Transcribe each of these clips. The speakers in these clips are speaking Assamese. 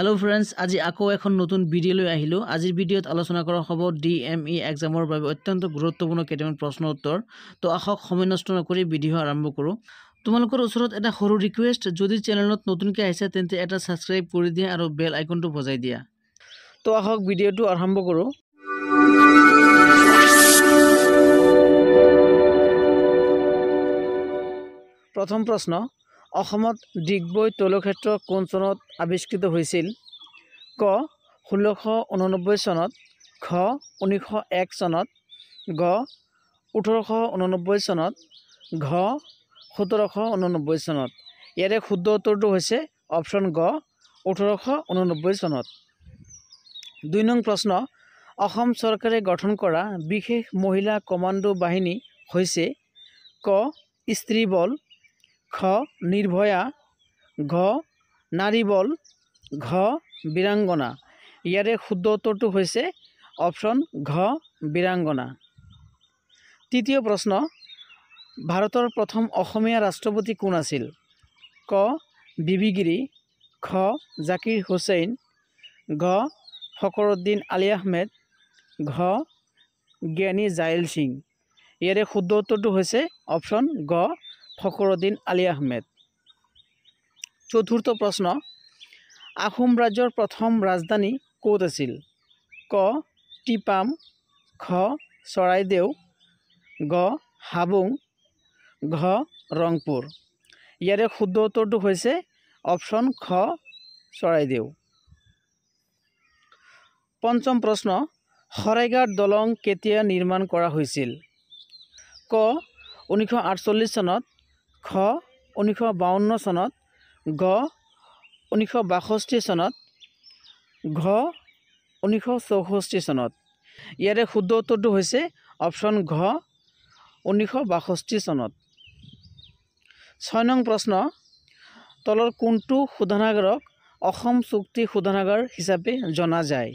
হেল্ল' ফ্ৰেণ্ডছ আজি আকৌ এখন নতুন ভিডিঅ'লৈ আহিলোঁ আজিৰ ভিডিঅ'ত আলোচনা কৰা হ'ব ডি এম ই এক্সামৰ বাবে অত্যন্ত গুৰুত্বপূৰ্ণ কেইটামান প্ৰশ্ন উত্তৰ তো আহক সময় নষ্ট নকৰি ভিডিঅ' আৰম্ভ কৰোঁ তোমালোকৰ ওচৰত এটা সৰু ৰিকুৱেষ্ট যদি চেনেলত নতুনকৈ আহিছা তেন্তে এটা ছাবস্ক্ৰাইব কৰি দিয়া আৰু বেল আইকনটো বজাই দিয়া তো আহক ভিডিঅ'টো আৰম্ভ কৰোঁ প্ৰথম প্ৰশ্ন অসমত ডিগবৈ তৈলক্ষেত্ৰ কোন চনত আৱিষ্কৃত হৈছিল ক ষোল্লশ ঊননব্বৈ চনত ঘ ঊনৈছশ এক চনত গ ওঠৰশ ঊনব্বৈ চনত ঘ সোতৰশ ঊননব্বৈ চনত ইয়াৰে শুদ্ধ উত্তৰটো হৈছে অপশ্যন গ ওঠৰশ ঊননব্বৈ চনত দুই নং প্ৰশ্ন অসম চৰকাৰে গঠন কৰা বিশেষ মহিলা কমাণ্ডো বাহিনী হৈছে ক স্ত্ৰীবল খ নিৰ্ভয়া ঘ নাৰিবল ঘ বীৰাংগনা ইয়াৰে শুদ্ধ উত্তৰটো হৈছে অপশ্যন ঘ বীৰাংগনা তৃতীয় প্ৰশ্ন ভাৰতৰ প্ৰথম অসমীয়া ৰাষ্ট্ৰপতি কোন আছিল ক বিবিগিৰি খ জাকিৰ হুছেইন ঘ ফকৰুদ্দিন আলী আহমেদ ঘ জ্ঞানী জাইল সিং ইয়াৰে শুদ্ধ উত্তৰটো হৈছে অপশ্যন গ ফখৰুদ্দিন আলী আহমেদ চতুৰ্থ প্ৰশ্ন আহোম ৰাজ্যেৰ প্ৰথম ৰাজধানী কত আছিল ক টিপাম খ চৰাইদেউ গ হাবুং ঘ ৰংপুৰ ইয়াৰে শুদ্ধ উত্তৰটি হৈছে অপশন খ চৰাইদেউ পঞ্চম প্ৰশ্ন শৰাইঘাট দলং কেতিয়া নিৰ্মাণ কৰা হৈছিল ক উনিশশো আটচল্লিশ চনত খ ঊনৈছশ বাৱন্ন চনত গ ঊনৈছশ বাষষ্ঠি চনত ঘ ঊনৈছশ চৌষষ্ঠি চনত ইয়াৰে শুদ্ধ উত্তৰটো হৈছে অপশ্যন ঘ ঊনৈছশ বাষষ্ঠি চনত ছয় নং প্ৰশ্ন তলৰ কোনটো শোধনাগাৰক অসম চুক্তি শোধনাগাৰ হিচাপে জনা যায়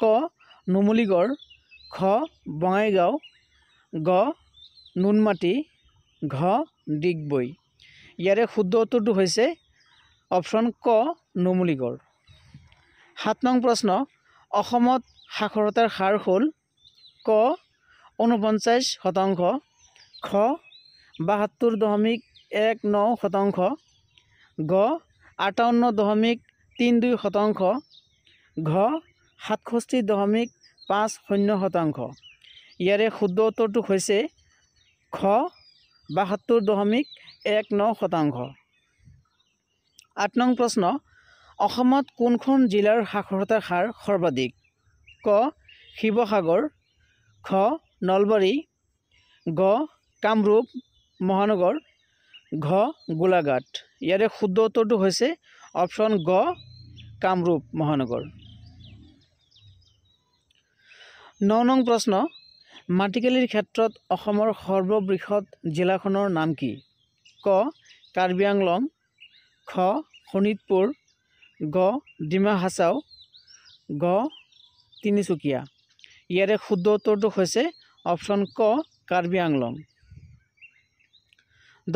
ক নুমলীগড় খ বঙাইগাঁও গ নুনমাটি ঘ ডিগবৈ ইয়াৰে শুদ্ধ উত্তৰটো হৈছে অপশ্যন ক নুমলীগড় সাত নং প্ৰশ্ন অসমত সাক্ষৰতাৰ হাৰ হ'ল ক ঊনপঞ্চাছ শতাংশ খ বাসত্তৰ দশমিক এক ন শতাংশ গ আঠাৱন্ন দশমিক তিনি দুই শতাংশ ঘ সাতষষ্ঠি দশমিক পাঁচ শূন্য শতাংশ ইয়াৰে শুদ্ধ উত্তৰটো হৈছে খ বাসত্তৰ দশমিক এক ন শতাংশ আঠ নং প্ৰশ্ন অসমত কোনখন জিলাৰ সাক্ষৰতাৰ হাৰ সৰ্বাধিক ক শিৱসাগৰ খ নলবাৰী গ কামৰূপ মহানগৰ ঘ গোলাঘাট ইয়াৰে শুদ্ধ উত্তৰটো হৈছে অপশ্যন গ কামৰূপ মহানগৰ ন নং প্ৰশ্ন মাটিকালিৰ ক্ষেত্ৰত অসমৰ সৰ্ববৃহৎ জিলাখনৰ নাম কি ক কাৰ্বি আংলং খ শোণিতপুৰ গ ডিমা হাচাও গ তিনিচুকীয়া ইয়াৰে শুদ্ধ উত্তৰটো হৈছে অপশ্যন ক কাৰ্বি আংলং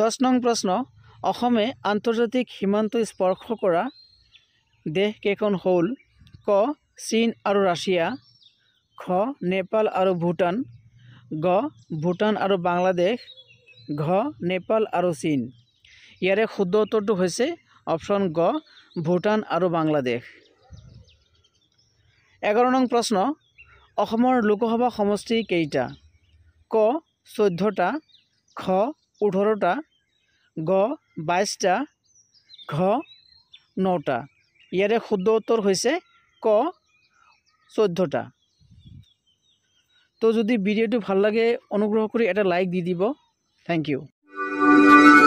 দহ নং প্ৰশ্ন অসমে আন্তৰ্জাতিক সীমান্ত স্পৰ্শ কৰা দেশ কেইখন হ'ল ক চীন আৰু ৰাছিয়া খ নেপাল আৰু ভূটান গ ভূটান আৰু বাংলাদেশ ঘ নেপাল আৰু চীন ইয়াৰে শুদ্ধ উত্তৰটো হৈছে অপশ্যন গ ভূটান আৰু বাংলাদেশ এঘাৰ নং প্ৰশ্ন অসমৰ লোকসভা সমষ্টি কেইটা ক চৈধ্যটা খ ওঠৰটা গ বাইছটা ঘ নটা ইয়াৰে শুদ্ধ উত্তৰ হৈছে ক চৈধ্যটা তো যদি ভিডিওটো ভাল লাগে অনুগ্রহ করে একটা লাইক দি দিব থ্যাংক ইউ